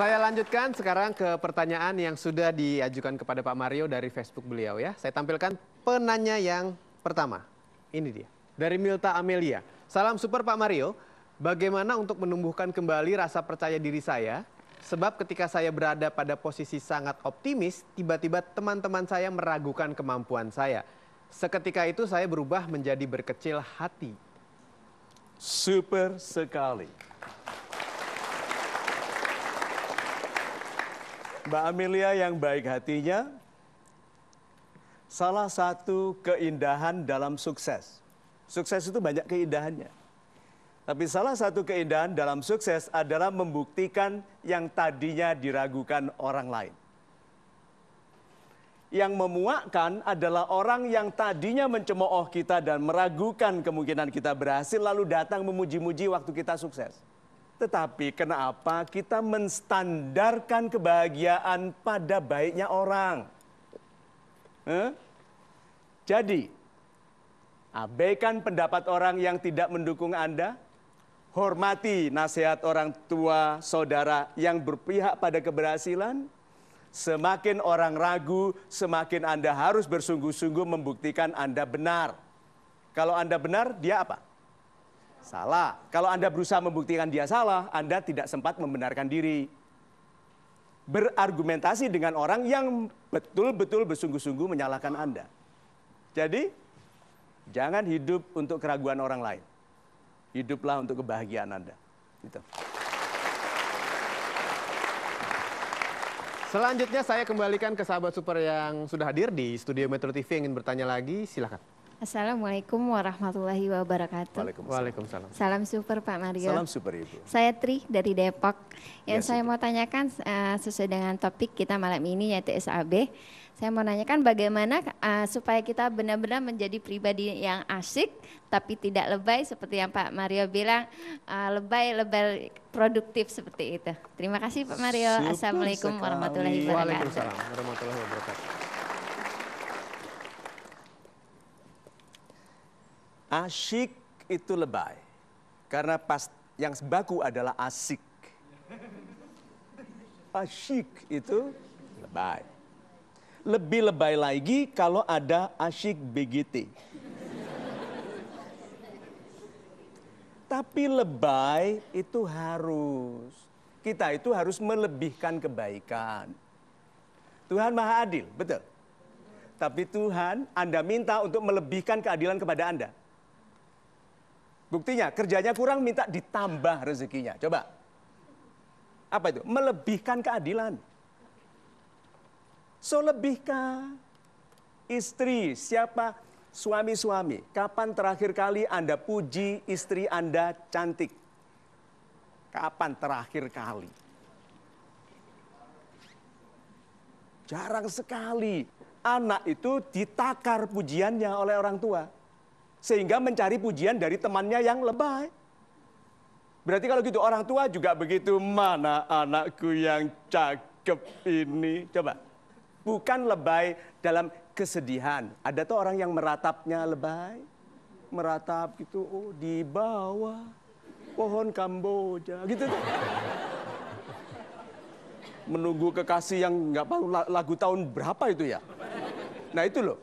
Saya lanjutkan sekarang ke pertanyaan yang sudah diajukan kepada Pak Mario dari Facebook beliau ya. Saya tampilkan penanya yang pertama. Ini dia. Dari Milta Amelia. Salam super Pak Mario. Bagaimana untuk menumbuhkan kembali rasa percaya diri saya? Sebab ketika saya berada pada posisi sangat optimis, tiba-tiba teman-teman saya meragukan kemampuan saya. Seketika itu saya berubah menjadi berkecil hati. Super sekali. Mbak Amelia yang baik hatinya, salah satu keindahan dalam sukses. Sukses itu banyak keindahannya. Tapi salah satu keindahan dalam sukses adalah membuktikan yang tadinya diragukan orang lain. Yang memuakkan adalah orang yang tadinya mencemooh kita dan meragukan kemungkinan kita berhasil lalu datang memuji-muji waktu kita sukses. Tetapi kenapa kita menstandarkan kebahagiaan pada baiknya orang? Eh? Jadi, abaikan pendapat orang yang tidak mendukung Anda, hormati nasihat orang tua, saudara yang berpihak pada keberhasilan, semakin orang ragu, semakin Anda harus bersungguh-sungguh membuktikan Anda benar. Kalau Anda benar, dia apa? Salah. Kalau Anda berusaha membuktikan dia salah, Anda tidak sempat membenarkan diri. Berargumentasi dengan orang yang betul-betul bersungguh-sungguh menyalahkan Anda. Jadi, jangan hidup untuk keraguan orang lain. Hiduplah untuk kebahagiaan Anda. Gitu. Selanjutnya saya kembalikan ke sahabat super yang sudah hadir di studio Metro TV yang ingin bertanya lagi, silakan. Assalamualaikum warahmatullahi wabarakatuh. Waalaikumsalam. Salam super Pak Mario. Salam super Ibu. Saya Tri dari Depok. Yang ya, saya mau tanyakan uh, sesuai dengan topik kita malam ini yaitu SAB. Saya mau nanyakan bagaimana uh, supaya kita benar-benar menjadi pribadi yang asik tapi tidak lebay seperti yang Pak Mario bilang uh, lebay lebay produktif seperti itu. Terima kasih Pak Mario. Super Assalamualaikum sekali. warahmatullahi wabarakatuh. Waalaikumsalam warahmatullahi wabarakatuh. Asyik itu lebay. Karena pas yang baku adalah asik. Asyik itu lebay. Lebih lebay lagi kalau ada asyik BGT. Tapi lebay itu harus. Kita itu harus melebihkan kebaikan. Tuhan maha adil, betul. Tapi Tuhan, Anda minta untuk melebihkan keadilan kepada Anda. Buktinya kerjanya kurang minta ditambah rezekinya. Coba. Apa itu? Melebihkan keadilan. So lebihkah istri siapa suami-suami? Kapan terakhir kali Anda puji istri Anda cantik? Kapan terakhir kali? Jarang sekali anak itu ditakar pujiannya oleh orang tua sehingga mencari pujian dari temannya yang lebay. Berarti kalau gitu orang tua juga begitu. Mana anakku yang cakep ini? Coba. Bukan lebay dalam kesedihan. Ada tuh orang yang meratapnya lebay. Meratap gitu. Oh, di bawah pohon kamboja. Gitu tuh menunggu kekasih yang nggak tahu lagu tahun berapa itu ya. Nah itu loh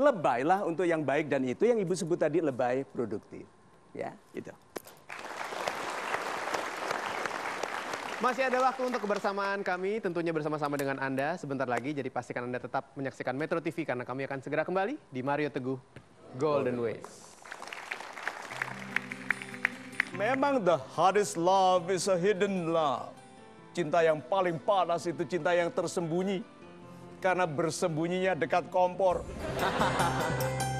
lebaylah untuk yang baik dan itu yang Ibu sebut tadi lebay produktif. Ya, itu. Masih ada waktu untuk kebersamaan kami, tentunya bersama-sama dengan Anda sebentar lagi. Jadi pastikan Anda tetap menyaksikan Metro TV karena kami akan segera kembali di Mario Teguh Golden Ways. Memang the hardest love is a hidden love. Cinta yang paling panas itu cinta yang tersembunyi karena bersembunyinya dekat kompor.